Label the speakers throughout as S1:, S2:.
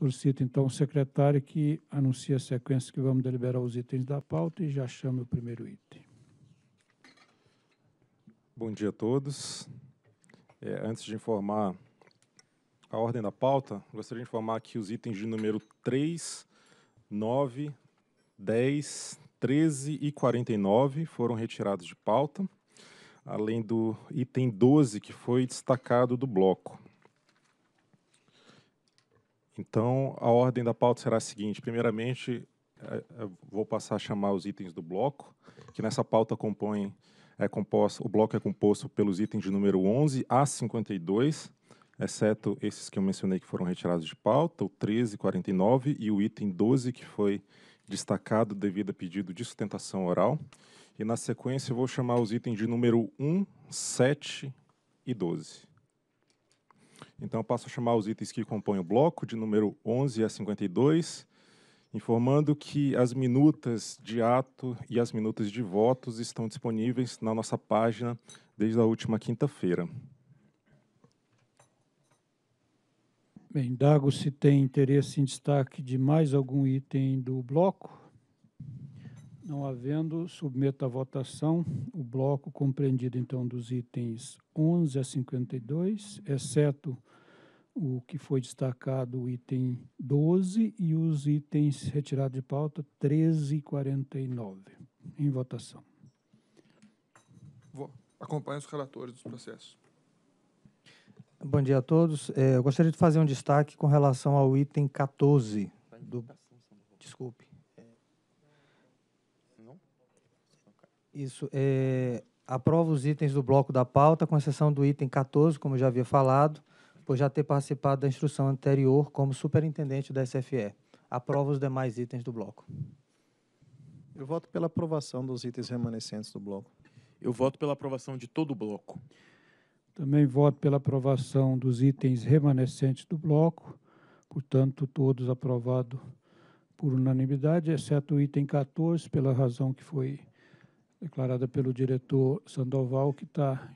S1: Solicito, então, o secretário que anuncie a sequência que vamos deliberar os itens da pauta e já chame o primeiro item.
S2: Bom dia a todos. É, antes de informar a ordem da pauta, gostaria de informar que os itens de número 3, 9, 10, 13 e 49 foram retirados de pauta, além do item 12, que foi destacado do bloco. Então, a ordem da pauta será a seguinte: primeiramente, é, é, vou passar a chamar os itens do bloco, que nessa pauta compõem é composto, o bloco é composto pelos itens de número 11 a 52, exceto esses que eu mencionei que foram retirados de pauta, o 13, 49 e o item 12 que foi destacado devido a pedido de sustentação oral. E na sequência eu vou chamar os itens de número 1, 7 e 12. Então, passo a chamar os itens que compõem o bloco, de número 11 a 52, informando que as minutas de ato e as minutas de votos estão disponíveis na nossa página desde a última quinta-feira.
S1: Bem, Dago, se tem interesse em destaque de mais algum item do bloco? Não havendo, submeto à votação o bloco compreendido, então, dos itens 11 a 52, exceto o que foi destacado, o item 12, e os itens retirados de pauta, 13 e 49. Em votação.
S2: Vou. Acompanhe os relatores dos processos.
S3: Bom dia a todos. É, eu gostaria de fazer um destaque com relação ao item 14 do... Desculpe. Isso. É, aprova os itens do bloco da pauta, com exceção do item 14, como já havia falado, por já ter participado da instrução anterior como superintendente da SFE. Aprova os demais itens do bloco.
S2: Eu voto pela aprovação dos itens remanescentes do bloco. Eu voto pela aprovação de todo o bloco.
S1: Também voto pela aprovação dos itens remanescentes do bloco. Portanto, todos aprovados por unanimidade, exceto o item 14, pela razão que foi declarada pelo diretor Sandoval, que está.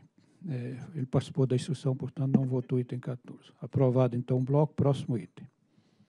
S1: É, ele participou da instrução, portanto, não votou o item 14. Aprovado, então, o bloco. Próximo item.